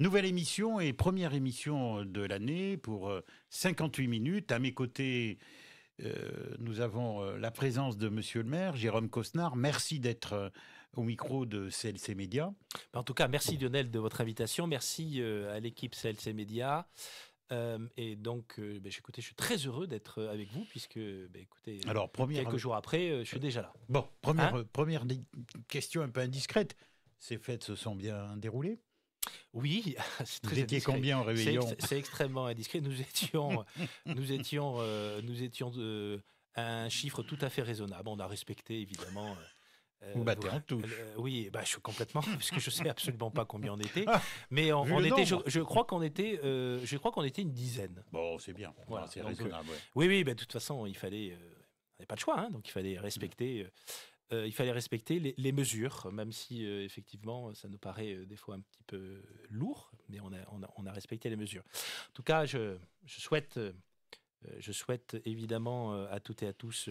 Nouvelle émission et première émission euh, de l'année pour 58 euh, minutes. À mes côtés, euh, nous avons la présence de Monsieur le maire, Jérôme Cosnard. Merci d'être au micro de CLC Média. Ben, en tout cas, merci Lionel de votre invitation. Merci à l'équipe CLC Média. et donc, ben, je suis très heureux d'être avec vous, puisque, ben, écoutez, Alors, quelques jours après, je suis déjà là. Bon, première, hein première question un peu indiscrète. Ces fêtes se sont bien déroulées oui, c'est très combien en C'est extrêmement indiscret. Nous étions, nous étions, euh, nous étions euh, un chiffre tout à fait raisonnable. On a respecté évidemment. Euh, euh Vous en touche. oui, bah, je suis complètement, parce que je sais absolument pas combien on était. Ah, mais on, était, je, crois qu'on était, je crois qu'on était une dizaine. Bon, c'est bien. c'est raisonnable. Oui, oui, bah, de toute façon, il fallait, on n'avait pas de choix, hein, donc il fallait respecter. Euh, il fallait respecter les, mesures, même si euh, effectivement ça nous paraît euh, des fois un petit peu lourd, mais on a, on a, respecté les mesures. En tout cas, je, souhaite, je souhaite évidemment à toutes et à tous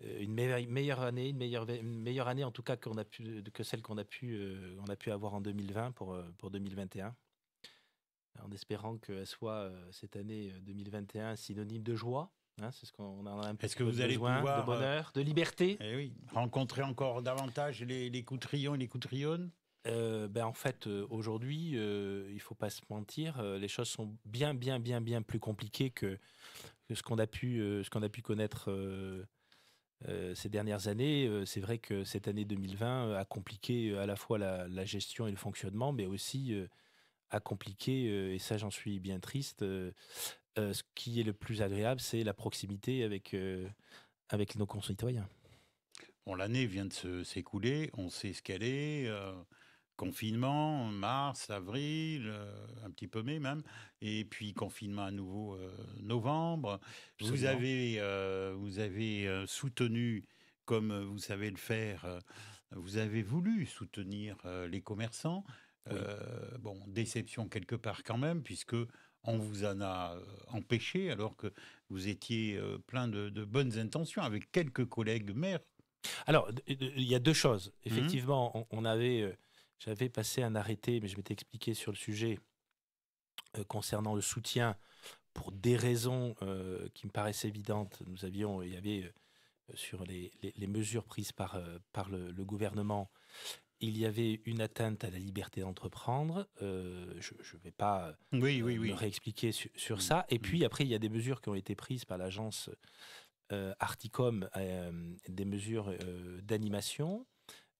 une meilleure année, une meilleure, meilleure année en tout cas a pu, que celle qu'on a pu, a pu avoir en 2020 pour, pour 2021. En espérant qu'elle soit cette année 2021 synonyme de joie, Hein, c'est ce qu'on a un Est-ce que vous allez pouvoir, de euh, bonheur, de liberté eh oui, rencontrer encore davantage les, coutrillons et les coutrillonnes euh, ben en fait, euh, aujourd'hui, il il faut pas se mentir, les choses sont bien, bien, bien, bien plus compliquées que, ce qu'on a pu, ce qu'on a pu connaître ces dernières années. c'est vrai que cette année 2020 a compliqué à la fois la, la gestion et le fonctionnement, mais aussi a compliqué, et ça j'en suis bien triste, euh, ce qui est le plus agréable, c'est la proximité avec, euh, avec nos concitoyens. Bon, l'année vient de s'écouler, on sait ce qu'elle est. Euh, confinement, mars, avril, un petit peu mai même, et puis confinement à nouveau novembre. Vous avez, vous avez soutenu, comme vous savez le faire, vous avez voulu soutenir les commerçants. bon, déception quelque part quand même, puisque on vous en a euh, empêché alors que vous étiez euh, plein de, bonnes intentions avec quelques collègues maires. Alors, il y a deux choses. Mhm. Effectivement, on, avait, euh, j'avais passé un arrêté, mais je m'étais expliqué sur le sujet concernant le soutien pour des raisons qui me paraissent évidentes. Nous avions, il y avait sur les, mesures prises par, par le, gouvernement il y avait une atteinte à la liberté d'entreprendre. Euh, je ne vais pas euh, euh, Me réexpliquer sur mm, ça. Et mm. puis après, il y a des mesures qui ont été prises par l'agence Articom, des mesures d'animation,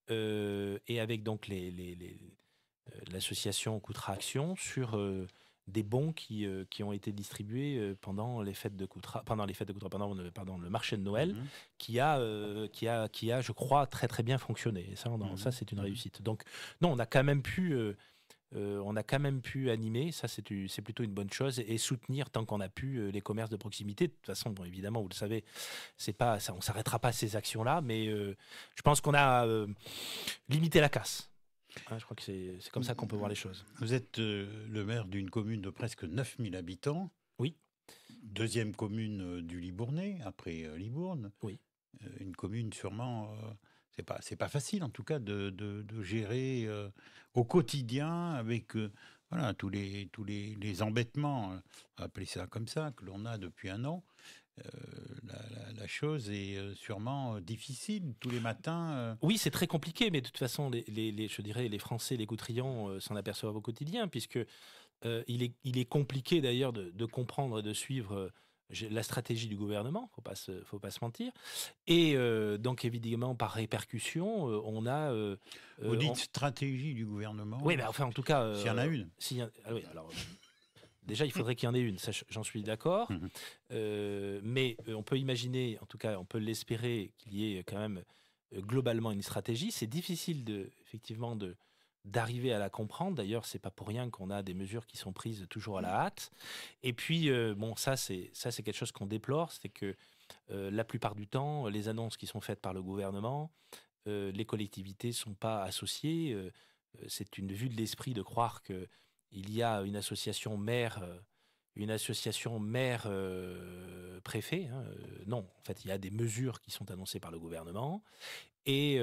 et avec donc l'association les, Action sur des bons qui, euh, qui ont été distribués euh, pendant les fêtes de Coutras pendant les fêtes de pendant le, marché de Noël, mhm. qui, a, euh, qui, a, qui a, je crois, très très bien fonctionné. ça, mhm. c'est une mhm. réussite. Donc, non, on a quand même pu. on a quand même pu animer, ça c'est plutôt une bonne chose, et soutenir tant qu'on a pu les commerces de proximité. De toute façon, évidemment, vous le savez, c'est pas, ça, on s'arrêtera pas ces actions-là, mais je pense qu'on a limité la casse je crois que c'est comme ça qu'on peut voir les choses. Vous êtes euh, le maire d'une commune de presque 9000 habitants. Oui. Deuxième commune euh, du Libournais, après euh, Libourne. Oui. une commune sûrement... c'est pas, pas facile en tout cas de, gérer au quotidien avec voilà, tous les, tous les, embêtements, appelez ça comme ça, que l'on a depuis un an. Euh, la, chose est euh, sûrement euh, difficile tous les matins. Oui, c'est très compliqué, mais de toute façon, les, je dirais, les Français, les Gautrians s'en aperçoivent au quotidien, puisque il, est, il est compliqué d'ailleurs de, comprendre et de suivre la stratégie du gouvernement, faut pas faut pas se mentir. Et donc évidemment par répercussion, on a. Vous dites stratégie du gouvernement. Oui, mais ben, enfin en tout cas. S'il y en a une. Ah alors Déjà, il mm. faudrait qu'il y en ait une, j'en suis d'accord. Mm-hmm. Euh, mais euh, on peut imaginer, en tout cas, on peut l'espérer qu'il y ait quand même euh, globalement une stratégie. C'est difficile, de, effectivement, de d'arriver à la comprendre. D'ailleurs, c'est pas pour rien qu'on a des mesures qui sont prises toujours à la mm. hâte. Et puis, bon, ça, c'est ça, c'est quelque chose qu'on déplore, c'est que la plupart du temps, les annonces qui sont faites par le gouvernement, les collectivités sont pas associées. c'est une vue de l'esprit de croire que il y a une association maire, euh, une association maire euh, préfet. Hein, euh, non, en fait, il y a des mesures qui sont annoncées par le gouvernement. Et,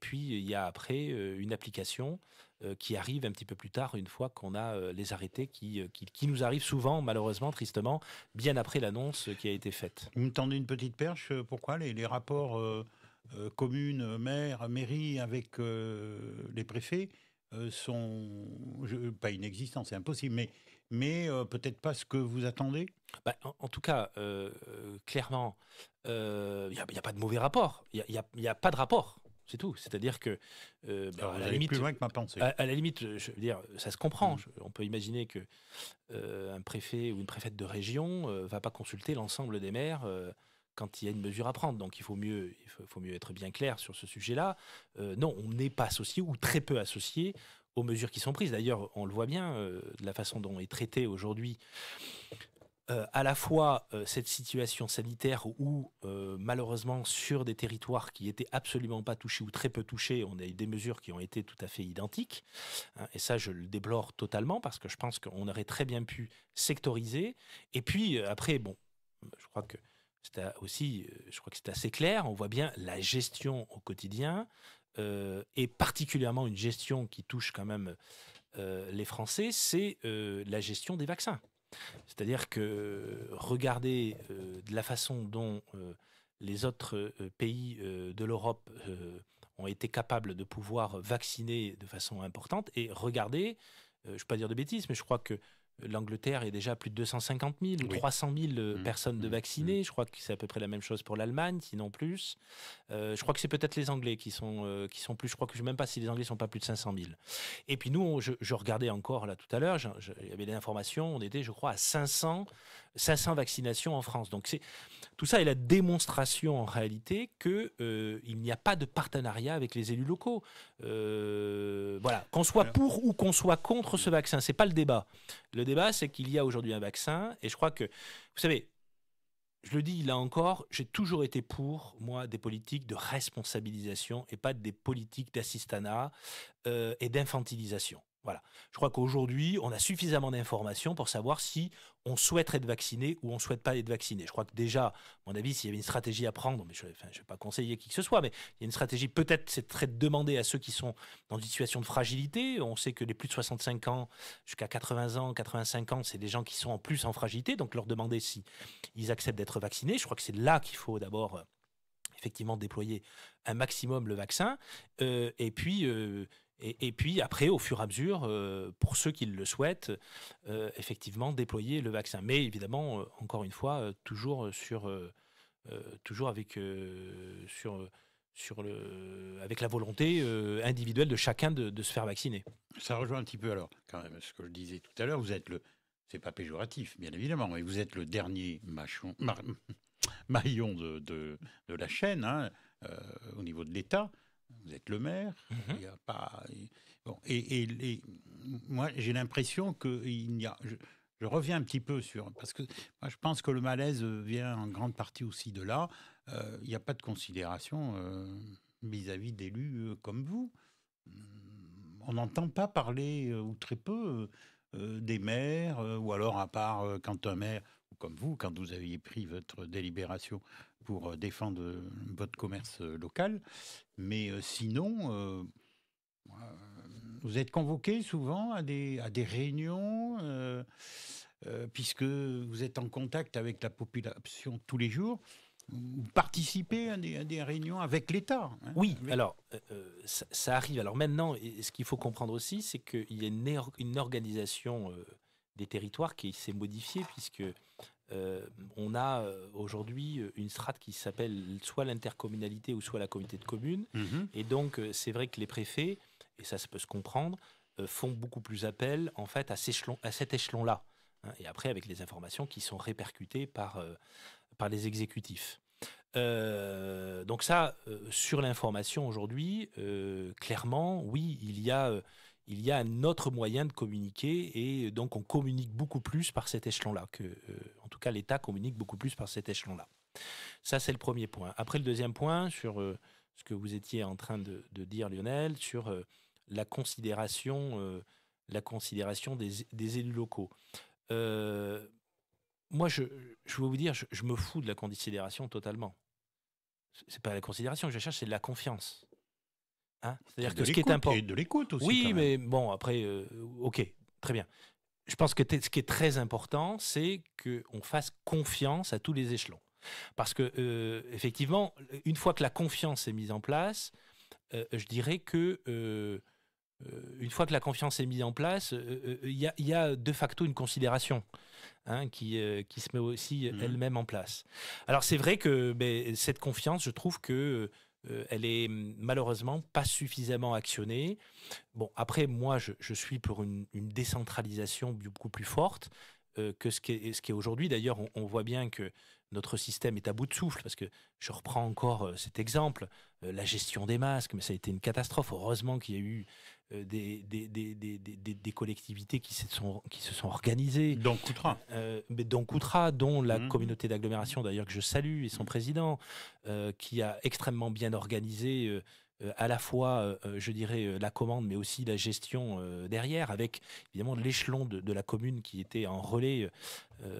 puis, il y a après une application qui arrive un petit peu plus tard, une fois qu'on a les arrêtés qui, nous arrive souvent, malheureusement, tristement, bien après l'annonce qui a été faite. Vous me tendez une petite perche, pourquoi les, rapports communes, maires, mairies avec les préfets euh, sont pas inexistants, c'est impossible, mais, mais euh, peut-être pas ce que vous attendez bah, en, tout cas, euh, clairement, il n'y a, pas de mauvais rapport. Il n'y a, pas de rapport. C'est tout. C'est-à-dire que, bah, à la limite, plus loin que ma pensée. À, la limite, je veux dire, ça se comprend. Mm. on peut imaginer que un préfet ou une préfète de région ne va pas consulter l'ensemble des maires quand il y a une mesure à prendre. Donc il faut mieux, il faut, mieux être bien clair sur ce sujet-là. Euh, non, on n'est pas associé ou très peu associé aux mesures qui sont prises. D'ailleurs, on le voit bien euh, de la façon dont est traité aujourd'hui euh, à la fois cette situation sanitaire où malheureusement sur des territoires qui étaient absolument pas touchés ou très peu touchés, on a eu des mesures qui ont été tout à fait identiques. Hein, et ça, je le déplore totalement parce que je pense qu'on aurait très bien pu sectoriser. Et puis après, bon, je crois que c'est aussi, euh, je crois que c'est assez clair, on voit bien la gestion au quotidien, euh, et particulièrement une gestion qui touche quand même euh, les Français, c'est la gestion des vaccins. C'est-à-dire que regarder de la façon dont les autres pays de l'Europe ont été capables de pouvoir vacciner de façon importante, et regarder, je ne vais pas dire de bêtises, mais je crois que L'Angleterre est déjà à plus de 250 000 ou 300 000 euh, mmh. personnes de mmh. vaccinées. Mmh. Je crois que c'est à peu près la même chose pour l'Allemagne, sinon plus. Euh, je crois que c'est peut-être les Anglais qui sont, euh, qui sont plus. Je crois que je ne sais même pas si les Anglais sont pas plus de 500 000. Et puis nous, je, je, regardais encore là tout à l'heure, il y avait des informations, on était, je crois, à 500 500 vaccinations en France. Donc c'est tout ça est la démonstration en réalité que euh, il n'y a pas de partenariat avec les élus locaux. Euh, voilà, qu'on soit pour ou qu'on soit contre ce mm. vaccin, c'est pas le débat. Le débat c'est qu'il y a aujourd'hui un vaccin et je crois que vous savez, je le dis là encore, j'ai toujours été pour, moi, des politiques de responsabilisation et pas des politiques d'assistanat euh, et d'infantilisation. Voilà. Je crois qu'aujourd'hui, on a suffisamment d'informations pour savoir si on souhaite être vacciné ou on ne souhaite pas être vacciné. Je crois que déjà, à mon avis, s'il y avait une stratégie à prendre, mais je ne vais pas conseiller qui que ce soit, mais il y a une stratégie, peut-être, c'est très demander à ceux qui sont dans une situation de fragilité. On sait que les plus de 65 ans, jusqu'à 80 ans, 85 ans, c'est des gens qui sont en plus en fragilité. Donc, leur demander si ils acceptent d'être vaccinés, je crois que c'est là qu'il faut d'abord, euh, effectivement, déployer un maximum le vaccin. Euh, et puis. Euh, et, puis après, au fur et à mesure, euh, pour ceux qui le souhaitent, euh, effectivement déployer le vaccin. Mais évidemment, euh, encore une fois, toujours sur, toujours avec sur sur le, avec la volonté individuelle de chacun de, se faire vacciner. Ça rejoint un petit peu alors quand même ce que je disais tout à l'heure. Vous êtes le, c'est pas péjoratif, bien évidemment, mais vous êtes le dernier maillon de, de, la chaîne hein, au niveau de l'État. Vous êtes le maire. Mhm. a pas... et, moi, j'ai l'impression qu'il y a. Je, reviens un petit peu sur. Parce que moi, je pense que le malaise vient en grande partie aussi de là. Euh, il n'y a pas de considération euh, vis-à-vis d'élus euh, comme vous. Hmm, on n'entend pas parler, ou très peu, des maires, ou alors à part quand un maire, comme vous, quand vous aviez pris votre délibération pour euh, défendre euh, votre commerce euh, local. Mais sinon, vous êtes convoqué souvent à des, à des réunions, puisque vous êtes en contact avec la population tous les jours. Vous participez à des, réunions avec l'État. Hein oui, alors ça, arrive. Alors maintenant, ce qu'il faut comprendre aussi, c'est qu'il y a une organisation des territoires qui s'est modifiée, puisque euh, on a euh, aujourd'hui euh, une strate qui s'appelle soit l'intercommunalité ou soit la communauté de communes. Mhm. Et donc, c'est vrai que les préfets, et ça, ça peut se comprendre, font beaucoup plus appel en fait à, cet échelon-là. Hein, et après, avec les informations qui sont répercutées par, par les exécutifs. donc ça, sur l'information aujourd'hui, clairement, oui, il y a il y a un autre moyen de communiquer et donc on communique beaucoup plus par cet échelon-là, euh, en tout cas l'État communique beaucoup plus par cet échelon-là. Ça, c'est le premier point. Après, le deuxième point, sur euh, ce que vous étiez en train de, dire, Lionel, sur euh, la considération, la considération des, élus locaux. moi, je, veux vous dire, je, me fous de la considération totalement. C'est pas la considération que je cherche, c'est la confiance. Hein, c'est-à-dire que ce qui est important. de l'écoute aussi. Oui, mais bon, après, euh, ok, très bien. Je pense que ce qui est très important, c'est qu'on fasse confiance à tous les échelons. Parce que, euh, effectivement, une fois que la confiance est mise en place, euh, je dirais que une fois que la confiance est mise en place, il y, a de facto une considération hein, qui, se met aussi mmh. elle-même en place. Alors c'est vrai que ben, cette confiance, je trouve que euh, elle est hum, malheureusement pas suffisamment actionnée. Bon, après, moi, je, suis pour une, décentralisation beaucoup plus forte euh, que ce qui est, est aujourd'hui. D'ailleurs, on, voit bien que notre système est à bout de souffle, parce que je reprends encore euh, cet exemple, euh, la gestion des masques, mais ça a été une catastrophe. Heureusement qu'il y a eu euh, des, des, collectivités qui se, sont, organisées. Dont Coutras. dont la mmh. communauté d'agglomération d'ailleurs que je salue, et son président, qui a extrêmement bien organisé euh, à la fois, euh, euh, je dirais, la commande, mais aussi la gestion derrière, avec évidemment l'échelon de, la commune qui était en relais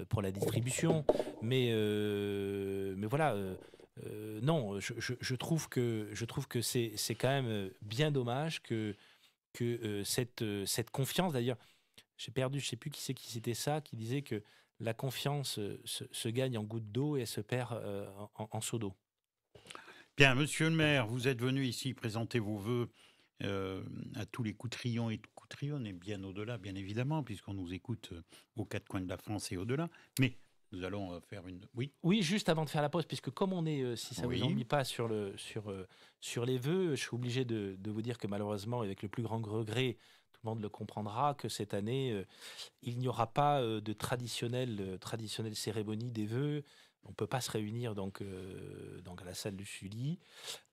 pour la distribution. Mais, mais voilà. non, je, trouve que je trouve que c'est quand même bien dommage que que cette cette confiance d'ailleurs j'ai perdu, je sais plus qui c'est qui c'était ça, qui disait que la confiance se, gagne en gouttes d'eau et elle se perd en, en seau d'eau monsieur le maire, vous êtes venu ici présenter vos voeux euh, à tous les Coutrillons et Coutrillonnes, et bien au-delà, bien évidemment, puisqu'on nous écoute euh, aux quatre coins de la France et au-delà. Mais nous allons euh, faire une. Oui. Oui, juste avant de faire la pause, puisque comme on est, si ça ne vous ennuie pas, sur, les voeux, je suis obligé de, vous dire que malheureusement, avec le plus grand regret, tout le monde le comprendra, que cette année, il n'y aura pas de traditionnelle, traditionnelle cérémonie des voeux, on ne peut pas se réunir donc, euh, donc à la salle du Sully.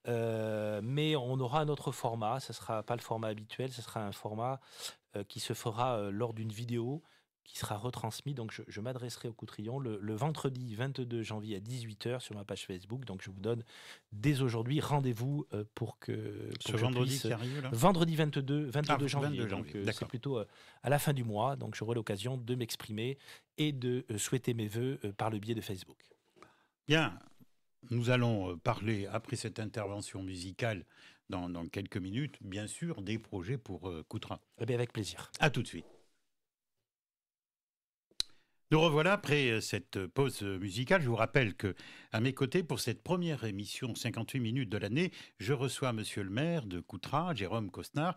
Euh, mais on aura un autre format. Ce ne sera pas le format habituel. Ce sera un format euh, qui se fera lors d'une vidéo qui sera retransmise. Donc, je, m'adresserai au Coutrillon le, vendredi 22 janvier à 18h sur ma page Facebook. Donc, je vous donne dès aujourd'hui rendez-vous pour que. Ce vendredi Vendredi 22, 22 ah, janvier. C'est plutôt à la fin du mois. Donc, j'aurai l'occasion de m'exprimer et de souhaiter mes voeux par le biais de Facebook. Bien, nous allons euh, parler, après cette intervention musicale, dans, quelques minutes, bien sûr, des projets pour euh, Coutras. Eh bien, avec plaisir. À tout de suite. Nous revoilà après euh, cette pause musicale. Je vous rappelle que, à mes côtés, pour cette première émission 58 minutes de l'année, je reçois Monsieur le maire de Coutras, Jérôme Costnard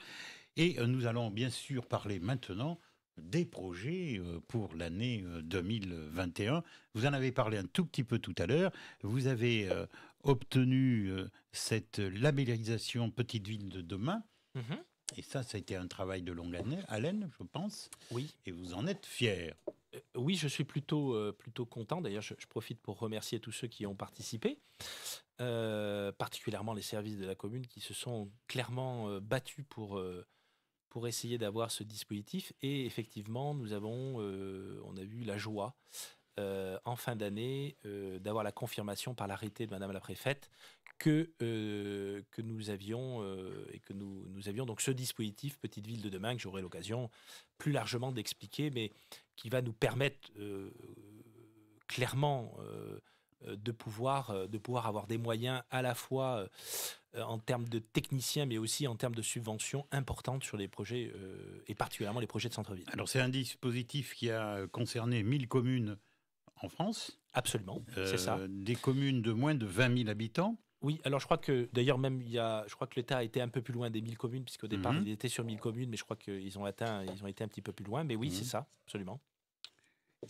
et nous allons bien sûr parler maintenant des projets euh, pour l'année 2021. Euh, vous en avez parlé un tout petit peu tout à l'heure. Vous avez euh, obtenu cette labellisation Petite Ville de demain. Mhm. Et ça, ça a été un travail de longue année, haleine, je pense. Oui. Et vous en êtes fier. oui, je suis plutôt, plutôt content. D'ailleurs, je, profite pour remercier tous ceux qui ont participé, particulièrement les services de la commune qui se sont clairement battus pour pour essayer d'avoir ce dispositif. Et effectivement, nous avons, euh, on a eu la joie euh, en fin d'année euh, d'avoir la confirmation par l'arrêté de Madame la Préfète que, que nous avions et que nous, nous, avions donc ce dispositif Petite Ville de demain que j'aurai l'occasion plus largement d'expliquer, mais qui va nous permettre clairement euh, de pouvoir, euh, de pouvoir avoir des moyens à la fois euh, en termes de techniciens, mais aussi en termes de subventions importantes sur les projets, et particulièrement les projets de centre-ville. Alors c'est un dispositif qui a concerné 1000 communes en France. Absolument, c'est ça. Des communes de moins de 20 000 habitants. Oui, alors je crois que d'ailleurs même il y a, je crois que l'État a été un peu plus loin des 1000 communes puisqu'au départ mhm. il était sur 1000 communes, mais je crois qu'ils ont atteint, ils ont été un petit peu plus loin. Mais oui, c'est mhm. ça, absolument.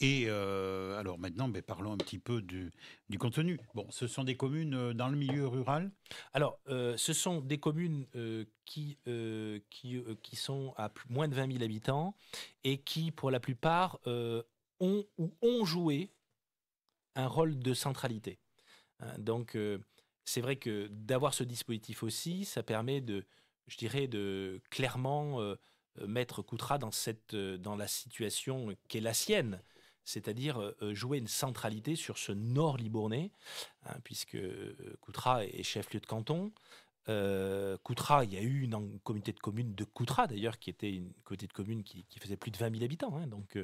Et euh, alors maintenant, ben, parlons un petit peu du, du, contenu. Bon, ce sont des communes euh, dans le milieu rural Alors, euh, ce sont des communes qui, qui, qui, sont à moins de 20 000 habitants et qui, pour la plupart, ont ou ont joué un rôle de centralité. Hein, donc, c'est vrai que d'avoir ce dispositif aussi, ça permet de, je dirais, de clairement mettre Coutra dans, cette, dans la situation qui est la sienne c'est-à-dire euh, euh, jouer une centralité sur ce nord libournais, hein, puisque euh, Coutras est chef-lieu de canton. Coutras, il y a eu une, communauté de communes de Coutras d'ailleurs, qui était une communauté de communes qui, faisait plus de 20 000 habitants, hein. donc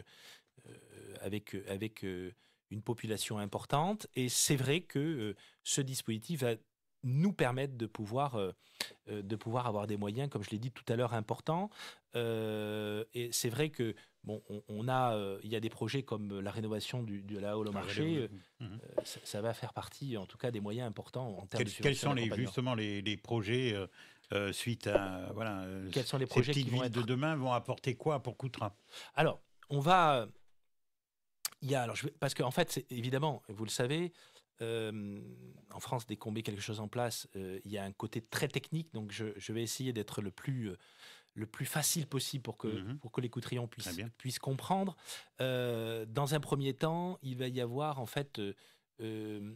avec, avec une population importante. Et c'est vrai que ce dispositif va nous permettre de pouvoir, de pouvoir avoir des moyens, comme je l'ai dit tout à l'heure, importants. et c'est vrai que Bon, on, a, euh, il y a des projets comme euh, la rénovation du, de la halle au marché. Euh, mmh. Mmh. ça, va faire partie, en tout cas, des moyens importants en termes de quels sont les, justement les, projets suite à voilà Quels sont les projets petites qui vont être... de demain vont apporter quoi pour Coutrin Alors, on va, il y a alors je parce qu'en fait, évidemment, vous le savez, en France, dès qu'on met quelque chose en place, il y a un côté très technique. Donc, je, je vais essayer d'être le plus le plus facile possible pour que, mhm. pour que puisse puisse comprendre. Euh, dans un premier temps, il va y avoir en fait... Euh, euh,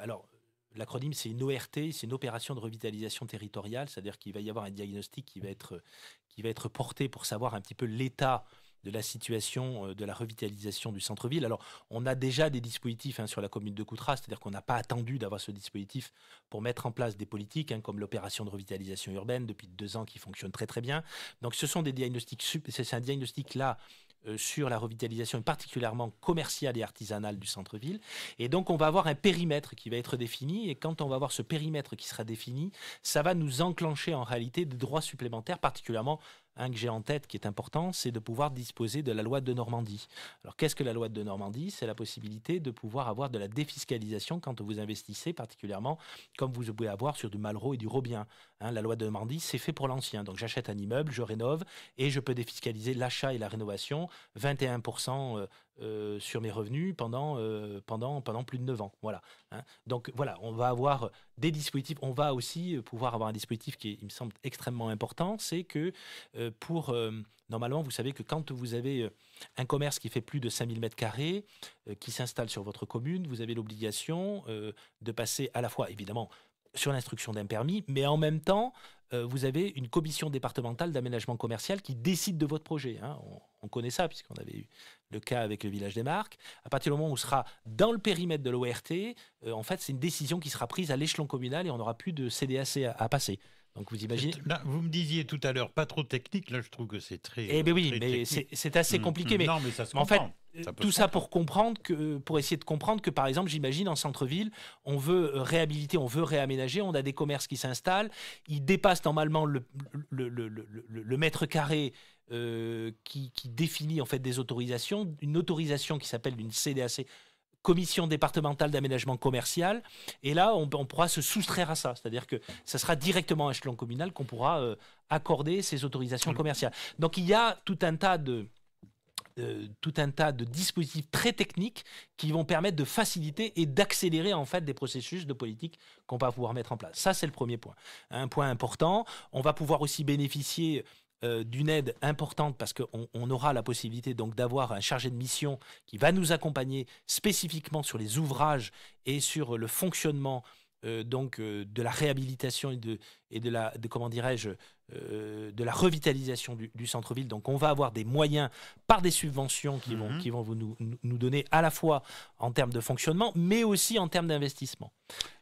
alors, l'acronyme, c'est une ORT, c'est une opération de revitalisation territoriale, c'est-à-dire qu'il va y avoir un diagnostic qui va être, qui va être porté pour savoir un petit peu l'état de la situation euh, de la revitalisation du centre-ville. Alors, on a déjà des dispositifs hein, sur la commune de Coutras, c'est-à-dire qu'on n'a pas attendu d'avoir ce dispositif pour mettre en place des politiques, hein, comme l'opération de revitalisation urbaine depuis deux ans qui fonctionne très très bien. Donc, ce sont des diagnostics, c'est un diagnostic là euh, sur la revitalisation, particulièrement commerciale et artisanale du centre-ville. Et donc, on va avoir un périmètre qui va être défini. Et quand on va avoir ce périmètre qui sera défini, ça va nous enclencher en réalité des droits supplémentaires, particulièrement un que j'ai en tête qui est important, c'est de pouvoir disposer de la loi de Normandie. Alors qu'est-ce que la loi de Normandie C'est la possibilité de pouvoir avoir de la défiscalisation quand vous investissez, particulièrement comme vous pouvez avoir sur du Malraux et du Robien. Hein, la loi de Normandie, c'est fait pour l'ancien. Donc j'achète un immeuble, je rénove et je peux défiscaliser l'achat et la rénovation 21% euh, sur mes revenus pendant, euh, pendant, pendant plus de 9 ans. Voilà. Hein. Donc voilà, on va avoir des dispositifs. On va aussi euh, pouvoir avoir un dispositif qui il me semble, extrêmement important. C'est que pour. normalement, vous savez que quand vous avez un commerce qui fait plus de 5000 m carrés, qui s'installe sur votre commune, vous avez l'obligation de passer à la fois, évidemment, sur l'instruction d'un permis, mais en même temps, euh, vous avez une commission départementale d'aménagement commercial qui décide de votre projet. Hein. On, connaît ça, puisqu'on avait eu le cas avec le village des marques. À partir du moment où on sera dans le périmètre de l'ORT, euh, en fait, c'est une décision qui sera prise à l'échelon communal et on n'aura plus de CDAC à, passer. Donc vous imaginez. Ben, vous me disiez tout à l'heure, pas trop technique. Là, je trouve que c'est très. Eh bien oui, mais c'est assez mm, compliqué. Mm. mais, non, mais ça se mais en fait, tout ça pour comprendre que, pour essayer de comprendre que par exemple, j'imagine en centre-ville, on veut euh, réhabiliter, on veut réaménager, on a des commerces qui s'installent, ils dépassent normalement le, mètre carré euh, qui, définit en fait des autorisations, une autorisation qui s'appelle une CDAC, commission départementale d'aménagement commercial. Et là, on, pourra se soustraire à ça. C'est-à-dire que ça sera directement à échelon communal qu'on pourra euh, accorder ces autorisations commerciales. Donc il y a tout un tas de, euh, tout un tas de dispositifs très techniques qui vont permettre de faciliter et d'accélérer en fait des processus de politique qu'on va pouvoir mettre en place. Ça, c'est le premier point. Un point important, on va pouvoir aussi bénéficier euh, d'une aide importante parce qu'on on aura la possibilité donc d'avoir un chargé de mission qui va nous accompagner spécifiquement sur les ouvrages et sur le fonctionnement euh, donc de la réhabilitation et de, et de la de, comment dirais-je euh, de la revitalisation du, centre-ville. Donc on va avoir des moyens par des subventions qui vont, mhm. qui vont vous, nous donner à la fois en termes de fonctionnement, mais aussi en termes d'investissement.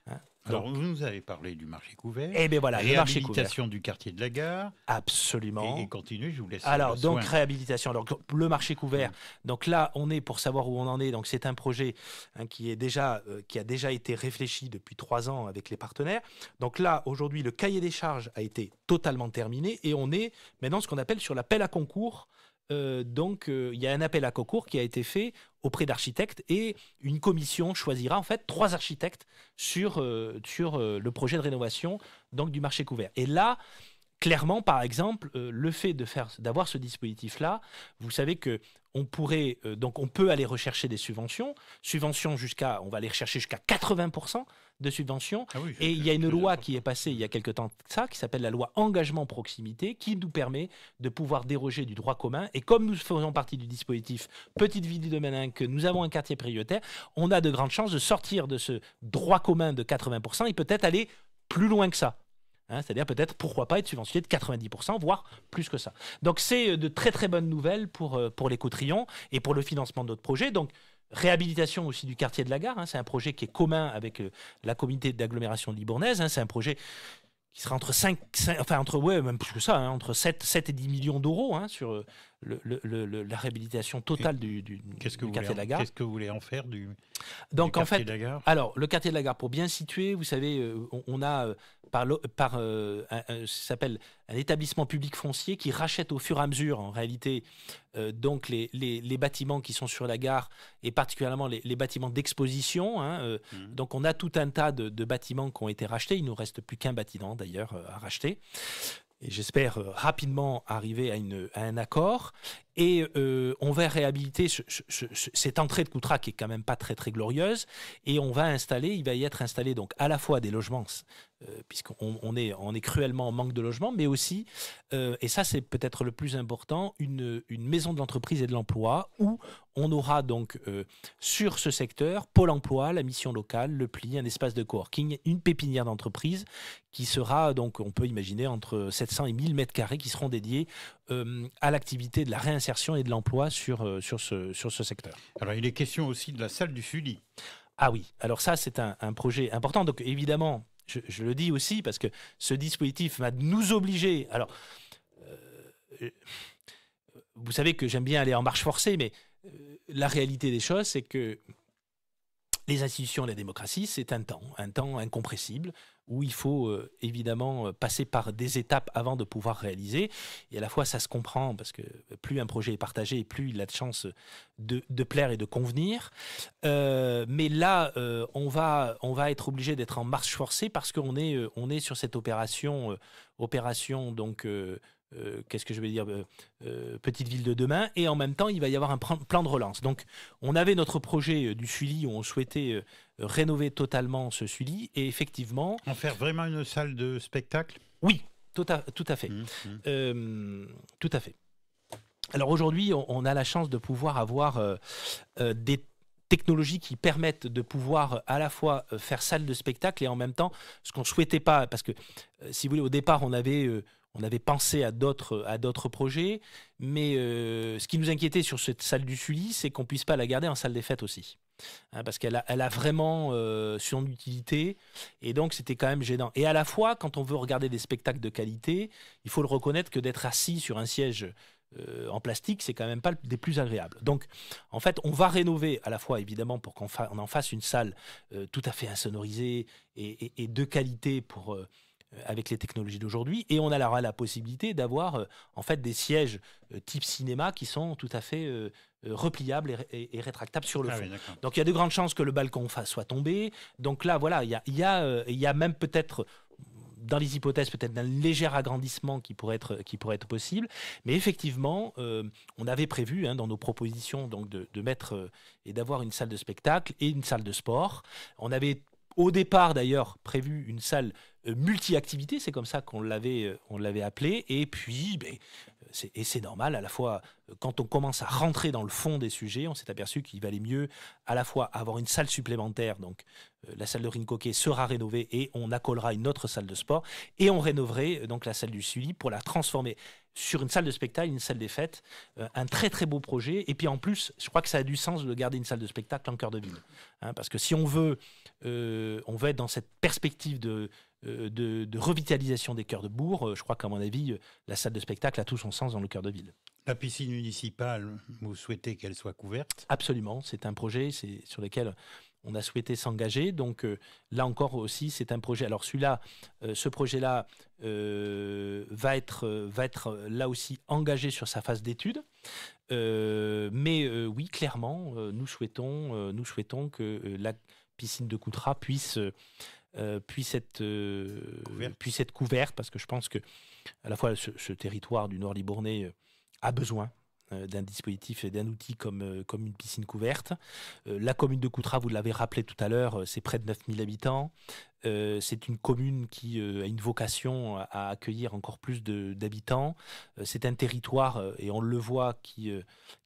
Hein Alors, vous nous avez parlé du marché couvert. et eh bien voilà, Réhabilitation du quartier de la gare. Absolument. Et, continuez, continue, je vous laisse. Alors, donc réhabilitation. Alors, le marché couvert. Mmh. Donc là, on est pour savoir où on en est. Donc, c'est un projet hein, qui, est déjà, euh, qui a déjà été réfléchi depuis trois ans avec les partenaires. Donc là, aujourd'hui, le cahier des charges a été totalement terminé et on est maintenant ce qu'on appelle sur l'appel à concours euh, donc euh, il y a un appel à concours qui a été fait auprès d'architectes et une commission choisira en fait trois architectes sur, euh, le projet de rénovation donc du marché couvert. Et là, clairement, par exemple, le fait d'avoir ce dispositif là, vous savez que on pourrait donc on peut aller rechercher des subventions, subventions jusqu'à on va aller rechercher jusqu'à 80 de subventions. Ah et il y a une loi qui est passée il y a quelque temps que ça, qui s'appelle la loi engagement proximité, qui nous permet de pouvoir déroger du droit commun. Et comme nous faisons partie du dispositif Petite Ville du Domaine que nous avons un quartier prioritaire, on a de grandes chances de sortir de ce droit commun de 80% et peut-être aller plus loin que ça. Hein, c'est-à-dire peut-être, pourquoi pas, être subventionné de 90%, voire plus que ça. Donc c'est euh, de très très bonnes nouvelles pour, euh, pour l'écotrion et pour le financement de notre projet. Donc réhabilitation aussi du quartier de la gare. Hein. c'est un projet qui est commun avec euh, la communauté d'agglomération libournaise. Hein. c'est un projet qui sera entre enfin entre ouais même plus que ça hein, entre 7, 7 et 10 millions d'euros sur euh, le, la réhabilitation totale du, que quartier de la gare. Qu'est-ce que vous voulez en faire du, Donc, en fait, de la gare Alors, le quartier de la gare, pour bien situer, vous savez, euh, on, a euh, par, par euh, s'appelle un établissement public foncier qui rachète au fur et à mesure, en réalité, donc les, les, bâtiments qui sont sur la gare et particulièrement les, bâtiments d'exposition. Hein, mmh. Donc, on a tout un tas de, de, bâtiments qui ont été rachetés. Il nous reste plus qu'un bâtiment d'ailleurs à racheter et j'espère euh, rapidement arriver à, à un accord et euh, on va réhabiliter cette entrée de coutra qui est quand même pas très très glorieuse. Et on va installer, il va y être installé donc à la fois des logements, euh, puisqu'on est, cruellement en manque de logements, mais aussi, euh, et ça c'est peut-être le plus important, une, maison de l'entreprise et de l'emploi où on aura donc sur ce secteur Pôle emploi, la mission locale, le pli, un espace de coworking, une pépinière d'entreprise qui sera donc, on peut imaginer, entre 700 et 1000 mètres carrés qui seront dédiés euh, à l'activité de la réinsertion et de l'emploi sur, euh, sur, ce, sur ce secteur. Alors il est question aussi de la salle du Sully. Ah oui, alors ça c'est un, projet important. Donc évidemment, je, le dis aussi parce que ce dispositif va nous obliger. Alors, euh, vous savez que j'aime bien aller en marche forcée, mais la réalité des choses, c'est que les institutions de la démocratie, c'est un temps, un temps incompressible où il faut euh, évidemment euh, passer par des étapes avant de pouvoir réaliser. Et à la fois, ça se comprend parce que plus un projet est partagé, plus il a de chances de, plaire et de convenir. Euh, mais là, on, va, on va être obligé d'être en marche forcée parce qu'on est, on est sur cette opération, opération donc euh, qu'est-ce que je vais dire, euh, euh, Petite Ville de demain, et en même temps, il va y avoir un plan de relance. Donc, on avait notre projet du Sully où on souhaitait rénover totalement ce Sully, et effectivement. En faire vraiment une salle de spectacle Oui, tout à, tout à fait. Mmh, mmh. tout à fait. Alors aujourd'hui, on, a la chance de pouvoir avoir des technologies qui permettent de pouvoir à la fois faire salle de spectacle et en même temps ce qu'on souhaitait pas parce que si vous voulez au départ on avait on avait pensé à d'autres à d'autres projets, mais euh, ce qui nous inquiétait sur cette salle du Sully, c'est qu'on puisse pas la garder en salle des fêtes aussi, hein, parce qu'elle a, elle a vraiment euh, son utilité, et donc c'était quand même gênant. Et à la fois, quand on veut regarder des spectacles de qualité, il faut le reconnaître que d'être assis sur un siège euh, en plastique, c'est quand même pas des plus agréables. Donc, en fait, on va rénover à la fois, évidemment, pour qu'on en fasse une salle tout à fait insonorisée et de qualité pour euh, avec les technologies d'aujourd'hui. Et on a la, la possibilité d'avoir euh, en fait des sièges euh, type cinéma qui sont tout à fait repliables et, rétractables sur le ah fond. donc il y a de grandes chances que le balcon soit tombé. Donc là, voilà, il y a, même peut-être dans les hypothèses peut-être d'un léger agrandissement qui pourrait être, qui pourrait être possible. Mais effectivement, on avait prévu hein, dans nos propositions donc de, mettre et d'avoir une salle de spectacle et une salle de sport. On avait au départ d'ailleurs prévu une salle euh, multi-activité, c'est comme ça qu'on l'avait, euh, on l'avait appelé. Et puis, ben, euh, et c'est normal, à la fois, quand on commence à rentrer dans le fond des sujets, on s'est aperçu qu'il valait mieux à la fois avoir une salle supplémentaire, donc la salle de Rincoquet sera rénovée et on accolera une autre salle de sport, et on rénoverait donc la salle du Sully pour la transformer sur une salle de spectacle, une salle des fêtes, un très très beau projet. Et puis en plus, je crois que ça a du sens de garder une salle de spectacle en cœur de ville, hein, parce que si on veut, on veut être dans cette perspective de euh, de, revitalisation des cœurs de bourg. Euh, je crois qu'à mon avis, euh, la salle de spectacle a tout son sens dans le cœur de ville. La piscine municipale, vous souhaitez qu'elle soit couverte Absolument, c'est un projet sur lequel on a souhaité s'engager. Donc là encore aussi, c'est un projet. Alors celui-là, ce projet-là va, être, va être là aussi engagé sur sa phase d'étude. mais oui, clairement, nous, souhaitons, nous souhaitons que la piscine de Coutras puisse euh, puis euh, puisse, être, couverte, parce que je pense que à la fois ce, territoire du Nord Libournais euh, a besoin d'un dispositif et d'un outil comme, comme une piscine couverte. la commune de Coutras, vous l'avez rappelé tout à l'heure, c'est près de 9000 habitants. c'est une commune qui a une vocation à accueillir encore plus d'habitants. c'est un territoire, et on le voit, qui,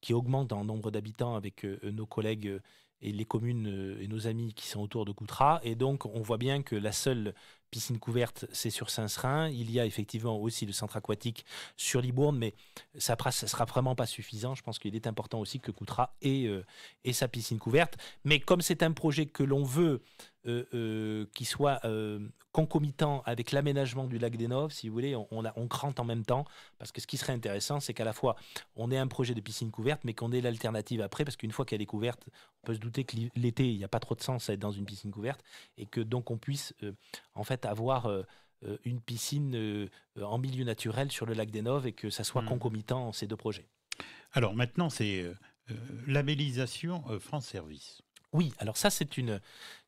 qui augmente en nombre d'habitants avec nos collègues et les communes euh, et nos amis qui sont autour de Coutras. Et donc, on voit bien que la seule piscine couverte, c'est sur saint serin Il y a effectivement aussi le centre aquatique sur Libourne, mais ça ne sera vraiment pas suffisant. Je pense qu'il est important aussi que Coutra ait, euh, sa piscine couverte. Mais comme c'est un projet que l'on veut euh, euh qui soit euh, concomitant avec l'aménagement du lac des Noves, si vous voulez, on, on crante en même temps, parce que ce qui serait intéressant, c'est qu'à la fois, on ait un projet de piscine couverte, mais qu'on ait l'alternative après, parce qu'une fois qu'elle est couverte, on peut se douter que l'été, il n'y a pas trop de sens à être dans une piscine couverte, et que donc on puisse en fait, avoir euh, euh, une piscine euh, en milieu naturel sur le lac des Noves et que ça soit hmm. concomitant ces deux projets. Alors maintenant, c'est labellisation France Service. Oui, alors ça c'est une,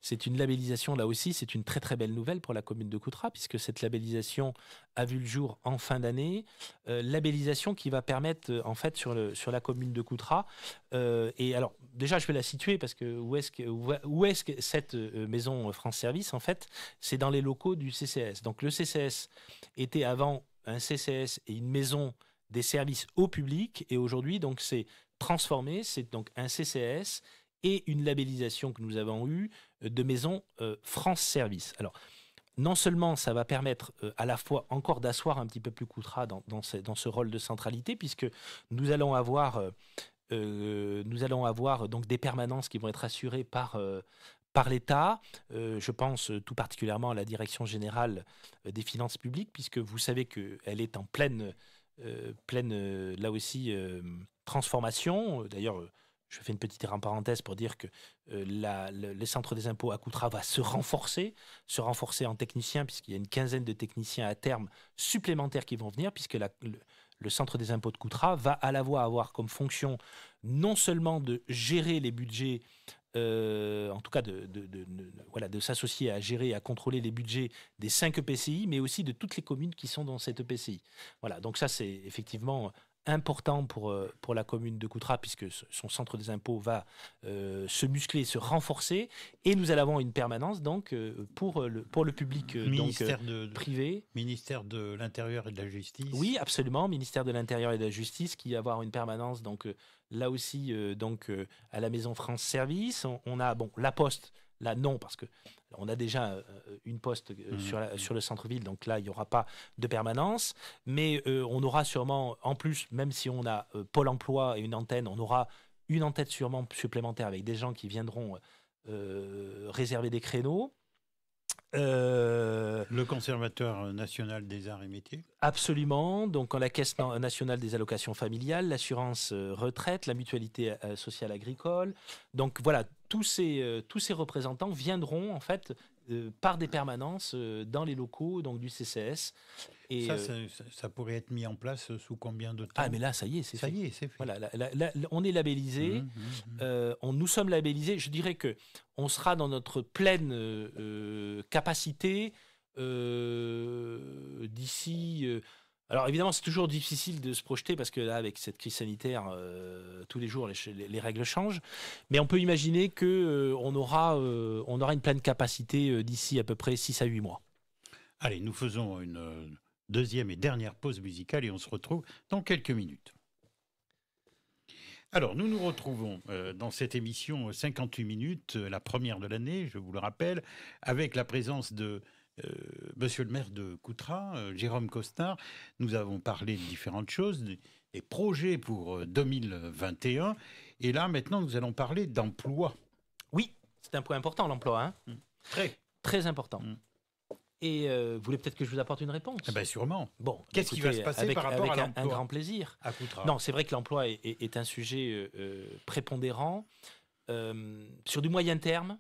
c'est une labellisation là aussi, c'est une très très belle nouvelle pour la commune de Coutras puisque cette labellisation a vu le jour en fin d'année, labellisation qui va permettre en fait sur, le, sur la commune de Coutras et alors déjà, je vais la situer parce que où est-ce que, cette euh, maison euh, France Service, en fait, c'est dans les locaux du CCS. Donc le CCS était avant un CCS et une maison des services au public et aujourd'hui, donc, c'est transformé, c'est donc un CCS et une labellisation que nous avons eue euh, de maison France Service. Alors, non seulement ça va permettre à la fois encore d'asseoir un petit peu plus Coutra dans, dans, ce, dans, ce, rôle de centralité, puisque nous allons avoir euh, nous allons avoir donc des permanences qui vont être assurées par, euh, par l'État. Euh, je pense tout particulièrement à la Direction générale des finances publiques, puisque vous savez qu'elle est en pleine, pleine là aussi, transformation. D'ailleurs, je fais une petite parenthèse pour dire que le, les centres des impôts à Coutra va se renforcer, se renforcer en techniciens, puisqu'il y a une quinzaine de techniciens à terme supplémentaires qui vont venir, puisque la, le Centre des impôts de Coutras va à la voix avoir comme fonction non seulement de gérer les budgets, euh, en tout cas de, voilà, de s'associer à gérer et à contrôler les budgets des cinq EPCI, mais aussi de toutes les communes qui sont dans cette EPCI. Voilà, donc ça c'est effectivement important pour, euh, pour la commune de Coutras, puisque son centre des impôts va euh, se muscler, se renforcer, et nous allons avoir une permanence donc euh, pour le, pour le public ministère de, privé. Ministère de l'Intérieur et de la Justice. Oui, absolument, ministère de l'Intérieur et de la Justice, qui va avoir une permanence donc là aussi donc à la Maison France Service. On, on a bon la Poste Là, non, parce que on a déjà euh, euh, une poste euh, mmh, sur, mmh. sur, le centre-ville, donc là, il n'y aura pas de permanence. Mais on aura sûrement, en plus, même si on a Pôle emploi et une antenne, on aura une antenne sûrement supplémentaire avec des gens qui viendront réserver des créneaux. Euh, le Conservateur national des arts et métiers Absolument. Donc, la Caisse nationale des allocations familiales, l'assurance euh, retraite, la mutualité euh, sociale agricole. Donc, voilà, tous ces, tous ces représentants viendront, en fait, par des permanences euh, dans les locaux donc du CCS. Et, euh, ça, ça, pourrait être mis en place sous combien de temps Ah, mais là, ça y est, c'est fait. Ça y est, c'est Voilà, on est labellisé, mmh, mmh, mmh. Euh, on, nous sommes labellisés. Je dirais que on sera dans notre pleine capacité d'ici alors évidemment, c'est toujours difficile de se projeter parce que là, avec cette crise sanitaire, euh, tous les jours, les, règles changent. Mais on peut imaginer qu'on euh, aura, euh, aura une pleine capacité d'ici à peu près 6 à 8 mois. Allez, nous faisons une deuxième et dernière pause musicale et on se retrouve dans quelques minutes. Alors, nous nous retrouvons dans cette émission 58 minutes, la première de l'année, je vous le rappelle, avec la présence de euh, monsieur le maire de Coutras, euh, Jérôme Costard, nous avons parlé de différentes choses, des, projets pour 2021. Euh, et là, maintenant, nous allons parler d'emploi. Oui, c'est un point important, l'emploi. Hein. Mmh. Très. Très important. Mmh. Et vous voulez peut-être que je vous apporte une réponse eh ben Sûrement. Bon, Qu'est-ce qui va se passer par rapport à un, un, grand plaisir. À non, c'est vrai que l'emploi est, un sujet prépondérant sur du moyen terme,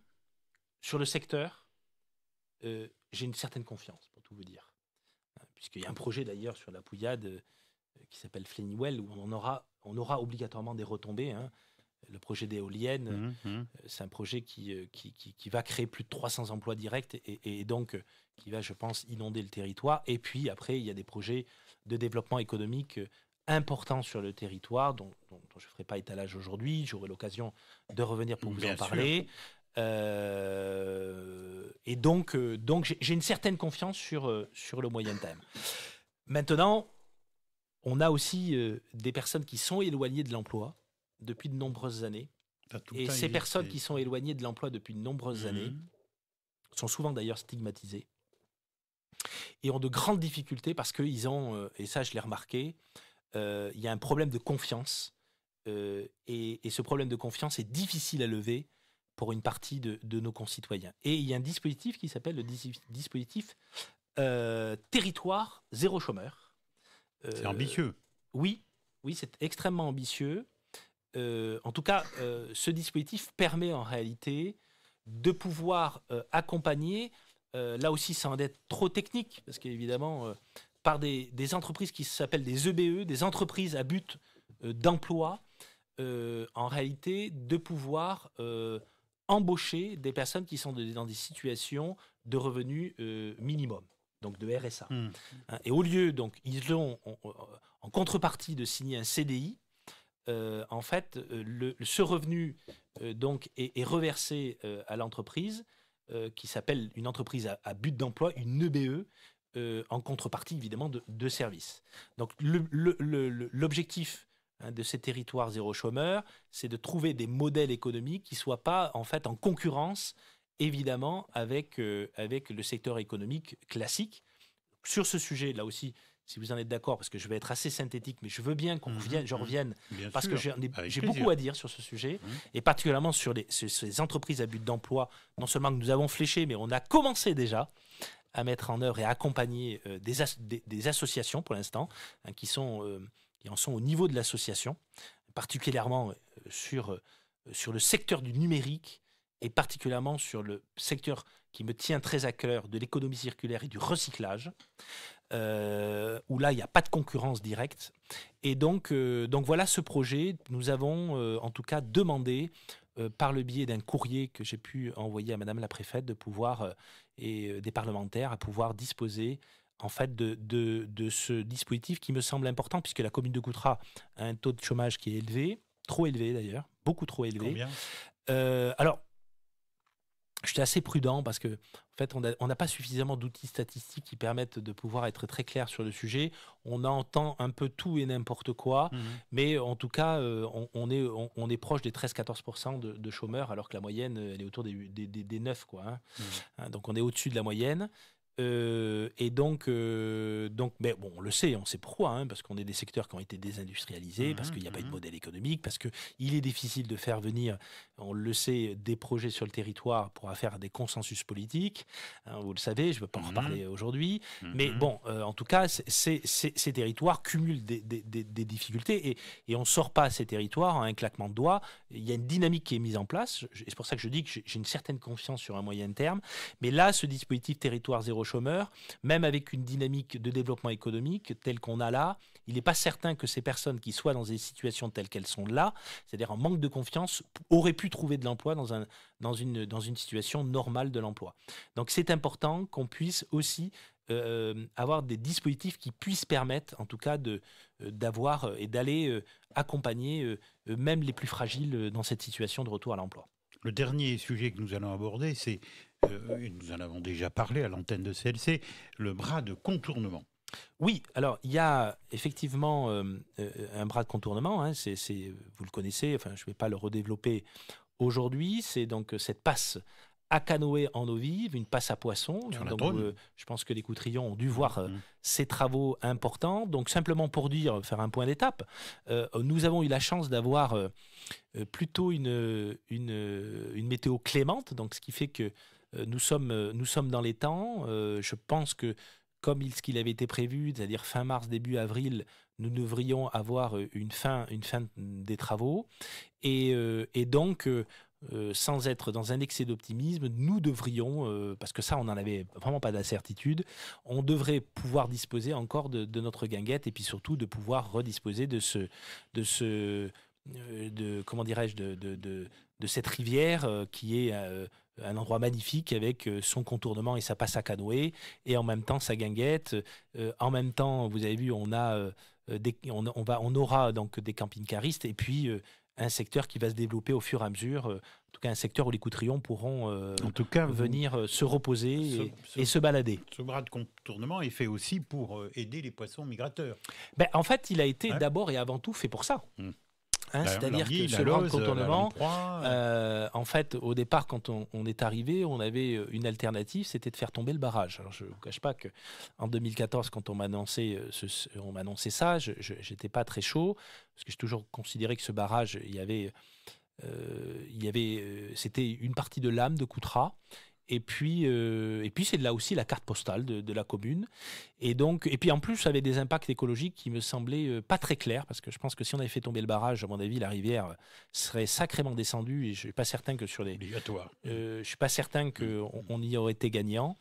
sur le secteur, j'ai une certaine confiance, pour tout vous dire. Euh, puisqu'il y a un projet d'ailleurs sur la Pouillade euh, qui s'appelle Fleniwell, où on aura, on aura obligatoirement des retombées. Hein. Le projet d'éoliennes, mmh, mmh. Euh, c'est un projet qui qui, va créer plus de 300 emplois directs et, donc qui va, je pense, inonder le territoire. Et puis après, il y a des projets de développement économique importants sur le territoire, dont, je ne ferai pas étalage aujourd'hui. J'aurai l'occasion de revenir pour mmh, vous en parler. Euh, et donc, euh, donc j'ai une certaine confiance sur, euh, sur le moyen terme. Maintenant, on a aussi des personnes qui sont éloignées de l'emploi depuis de nombreuses années. et ces personnes qui sont éloignées de l'emploi depuis de nombreuses mhm. années sont souvent d'ailleurs stigmatisées et ont de grandes difficultés parce qu'ils ont, et ça je l'ai remarqué, il y a un problème de confiance. et, ce problème de confiance est difficile à lever pour une partie de, de, nos concitoyens. Et il y a un dispositif qui s'appelle le dispositif euh, territoire zéro chômeur. Euh, c'est ambitieux. Oui, oui, c'est extrêmement ambitieux. Euh, en tout cas, ce dispositif permet en réalité de pouvoir accompagner. là aussi, sans être trop technique, parce qu'évidemment, par des, des, entreprises qui s'appellent des EBE, e, des entreprises à but d'emploi, en réalité, de pouvoir embaucher des personnes qui sont dans des situations de revenus euh, minimum, donc de RSA. Hmm. Hein, et au lieu, donc, ils ont, en contrepartie de signer un CDI, euh, en fait, euh, le, ce revenu donc est, reversé à l'entreprise, qui s'appelle une entreprise à, but d'emploi, une EBE, e, en contrepartie évidemment de, de services. Donc l'objectif Hein, de ces territoires zéro chômeur, c'est de trouver des modèles économiques qui ne soient pas en fait en concurrence évidemment avec, euh, avec le secteur économique classique. Sur ce sujet, là aussi, si vous en êtes d'accord, parce que je vais être assez synthétique, mais je veux bien qu'on mhm, revienne, mhm. revienne, parce que j'ai beaucoup à dire sur ce sujet, mhm. et particulièrement sur les, ces entreprises à but d'emploi, non seulement que nous avons fléché, mais on a commencé déjà à mettre en œuvre et à accompagner euh, des, associations pour l'instant, hein, qui sont... Euh, qui en sont au niveau de l'association, particulièrement euh, sur, euh, sur le secteur du numérique et particulièrement sur le secteur qui me tient très à cœur de l'économie circulaire et du recyclage, euh, où là, il n'y a pas de concurrence directe. Et donc, donc voilà ce projet. Nous avons en tout cas demandé, par le biais d'un courrier que j'ai pu envoyer à Madame la Préfète, de pouvoir, et des parlementaires, à pouvoir disposer en fait de, ce dispositif qui me semble important puisque la commune de Coutras a un taux de chômage qui est élevé, trop élevé d'ailleurs, beaucoup trop élevé. euh, alors, j'étais assez prudent parce que en fait, on n'a pas suffisamment d'outils statistiques qui permettent de pouvoir être très clair sur le sujet. On entend un peu tout et n'importe quoi, mhm. mais en tout cas, euh, on, est, proche des 13-14% de, chômeurs, alors que la moyenne, elle est autour des, des, 9. Quoi, hein. Mhm. Hein, donc on est au-dessus de la moyenne. Euh, et donc, euh, donc mais bon, on le sait, on sait pourquoi, hein, parce qu'on est des secteurs qui ont été désindustrialisés, mhm, parce qu'il n'y a pas eu de mhm. modèle économique, parce qu'il est difficile de faire venir, on le sait, des projets sur le territoire pour faire des consensus politiques. Hein, vous le savez, je ne veux pas en mhm. reparler aujourd'hui. Mais bon, euh, en tout cas, ces territoires cumulent des, difficultés et, on ne sort pas à ces territoires en un claquement de doigts. Il y a une dynamique qui est mise en place. C'est pour ça que je dis que j'ai une certaine confiance sur un moyen terme. Mais là, ce dispositif territoire zéro chômeurs, même avec une dynamique de développement économique telle qu'on a là, il n'est pas certain que ces personnes qui soient dans des situations telles qu'elles sont là, c'est-à-dire en manque de confiance, auraient pu trouver de l'emploi dans, un, dans, une, dans une situation normale de l'emploi. Donc c'est important qu'on puisse aussi euh, euh, avoir des dispositifs qui puissent permettre, en tout cas, de, euh, d'avoir et d'aller accompagner même les plus fragiles dans cette situation de retour à l'emploi. Le dernier sujet que nous allons aborder, c'est euh, euh, nous en avons déjà parlé à l'antenne de CLC, le bras de contournement. Oui, alors il y a effectivement euh, un bras de contournement, hein, c'est, vous le connaissez, enfin, je ne vais pas le redévelopper aujourd'hui, c'est donc cette passe à canoë en eau vive, une passe à poisson. je pense que les Coutrillons ont dû voir mm-hmm. ces travaux importants. Donc simplement pour dire, faire un point d'étape, nous avons eu la chance d'avoir plutôt une, une, une, météo clémente, donc ce qui fait que euh, nous, sommes, euh, nous sommes dans les temps. Euh, je pense que comme il, ce qu'il avait été prévu, c'est-à-dire fin mars, début avril, nous devrions avoir une fin, une fin des travaux. Et, et donc, sans être dans un excès d'optimisme, nous devrions, parce que ça, on n'en avait vraiment pas d'incertitude, on devrait pouvoir disposer encore de, notre guinguette et puis surtout de pouvoir redisposer de ce, de ce, de comment dirais-je, de, de, de, de, cette rivière qui est un endroit magnifique avec euh, son contournement et sa passe à canoë et en même temps sa guinguette. Euh, en même temps, vous avez vu, on a euh, on, va, on aura donc des camping-caristes et puis un secteur qui va se développer au fur et à mesure. En tout cas, un secteur où les coutrillons pourront venir se reposer et, se balader. Ce bras de contournement est fait aussi pour aider les poissons migrateurs. Ben, en fait, il a été d'abord et avant tout fait pour ça. Mmh. Hein, c'est-à-dire que ce grand contournement, en fait, au départ, quand on, est arrivé, on avait euh, une alternative, c'était de faire tomber le barrage. Alors, je ne vous cache pas que en 2014, quand on m'a annoncé, euh, annoncé ça, je n'étais pas très chaud, parce que j'ai toujours considéré que ce barrage, il y avait... Euh, il y avait, c'était une partie de l'âme de Koutra. Et puis, euh, et puis c'est là aussi la carte postale de, la commune. Et donc, et puis en plus, ça avait des impacts écologiques qui me semblaient euh, pas très clairs, parce que je pense que si on avait fait tomber le barrage, à mon avis, la rivière serait sacrément descendue. Et je suis pas certain que sur les euh, je suis pas certain que mm. on, y aurait été gagnant.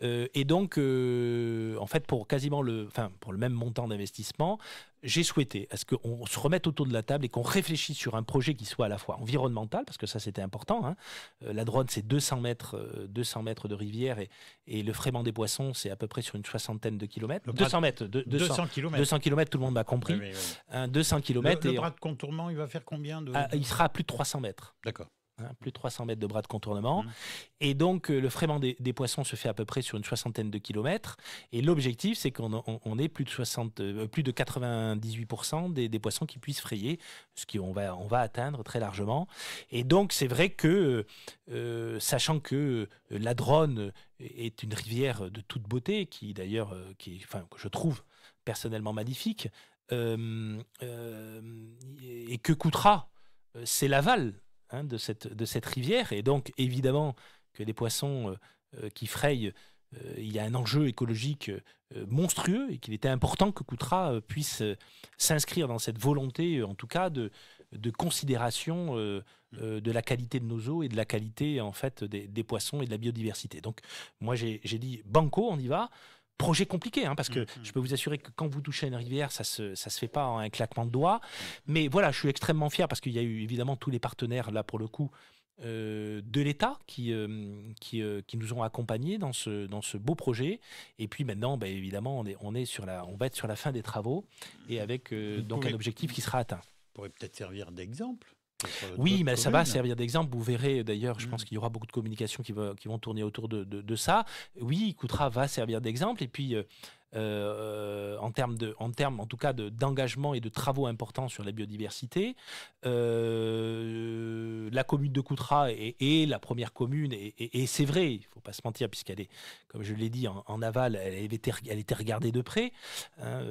et donc, en fait, pour quasiment le, enfin, pour le même montant d'investissement, j'ai souhaité à ce qu'on se remette autour de la table et qu'on réfléchisse sur un projet qui soit à la fois environnemental, parce que ça c'était important. Hein. Euh, la drone, c'est 200 mètres, 200 euh, mètres de rivière et, le frémant des Poissons, c'est à peu près sur une soixantaine de kilomètres. 200 mètres, de, 200, km, 200 km, tout le monde m'a compris. 200 km. Le, le bras de contournement, il va faire combien de... Ah, il sera à plus de 300 mètres. D'accord. Hein, plus de 300 mètres de bras de contournement. Mmh. Et donc, euh, le fraiement des, poissons se fait à peu près sur une soixantaine de kilomètres. Et l'objectif, c'est qu'on on, ait plus de, 60, euh, plus de 98% des, poissons qui puissent frayer, ce qu'on va, on va atteindre très largement. Et donc, c'est vrai que, euh, sachant que la Drone est une rivière de toute beauté, qui d'ailleurs, qui, enfin, que je trouve personnellement magnifique, et que coûtera c'est l'aval Hein, de, cette, de cette rivière. Et donc, évidemment, que les poissons euh, euh, qui frayent, euh, il y a un enjeu écologique monstrueux et qu'il était important que Coutra puisse s'inscrire dans cette volonté, en tout cas, de, considération de la qualité de nos eaux et de la qualité en fait des, des poissons et de la biodiversité. Donc moi j'ai dit banco, on y va projet compliqué, hein, parce mm, que mm. je peux vous assurer que quand vous touchez une rivière, ça se, ça se fait pas en un claquement de doigts. Mais voilà, je suis extrêmement fier parce qu'il y a eu évidemment tous les partenaires là pour le coup. Euh, de l'État qui, euh, qui, euh, qui, nous ont accompagnés dans ce, dans ce beau projet. Et puis maintenant, ben, évidemment, on, est, on, est sur la, on va être sur la fin des travaux et avec donc un objectif qui sera atteint. Pourrait peut-être servir d'exemple oui, mais ça va servir d'exemple. Vous verrez euh, d'ailleurs, je pense mm. qu'il y aura beaucoup de communications qui, vont tourner autour de, ça. Oui, Coutra va servir d'exemple. Et puis, euh, euh, en termes, de, en tout cas d'engagement et de travaux importants sur la biodiversité, la commune de Coutra est, la première commune. Et, c'est vrai, il ne faut pas se mentir, puisqu'elle est, comme je l'ai dit, en, aval, elle, était, elle regardée de près. Hein,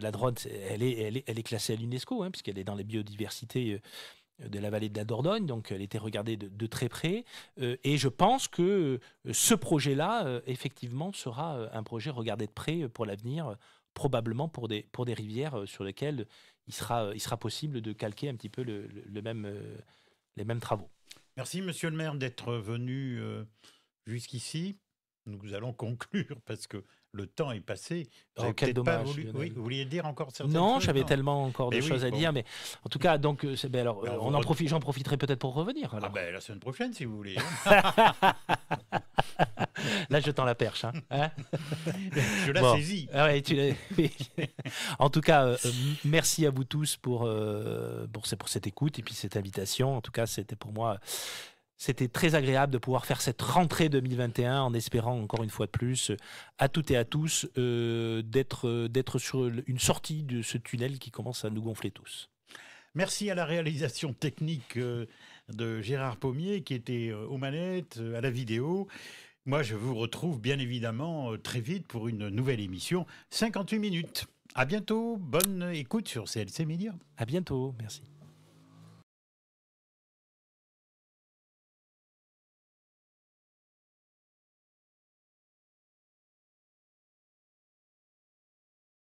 la droite, elle est, classée à l'UNESCO, hein, puisqu'elle est dans les biodiversités. Euh, de la vallée de la Dordogne, donc elle était regardée de, très près. Euh, et je pense que euh, ce projet-là, effectivement, sera un projet regardé de près pour l'avenir, probablement pour des, pour des rivières sur lesquelles il sera, il sera possible de calquer un petit peu le, même, les mêmes travaux. Merci, monsieur le maire, d'être venu jusqu'ici. Nous allons conclure parce que le temps est passé. Oh, quel dommage. vous vouliez dire encore certaines Non, j'avais tellement encore des choses à dire, mais en tout cas, donc, euh, ben alors, euh, on, en profite, j'en profiterai peut-être pour revenir. Ah ben, la semaine prochaine, si vous voulez. Là, je tends la perche. Hein, hein. je la saisis. Ah en tout cas, euh, merci à vous tous pour, pour cette écoute et puis cette invitation. En tout cas, c'était pour moi c'était très agréable de pouvoir faire cette rentrée 2021 en espérant encore une fois de plus euh, à toutes et à tous euh, d'être euh, d'être sur une sortie de ce tunnel qui commence à nous gonfler tous. Merci à la réalisation technique de Gérard Pommier qui était aux manettes, à la vidéo. Moi, je vous retrouve bien évidemment très vite pour une nouvelle émission 58 minutes. À bientôt, bonne écoute sur CLC Média. À bientôt, merci.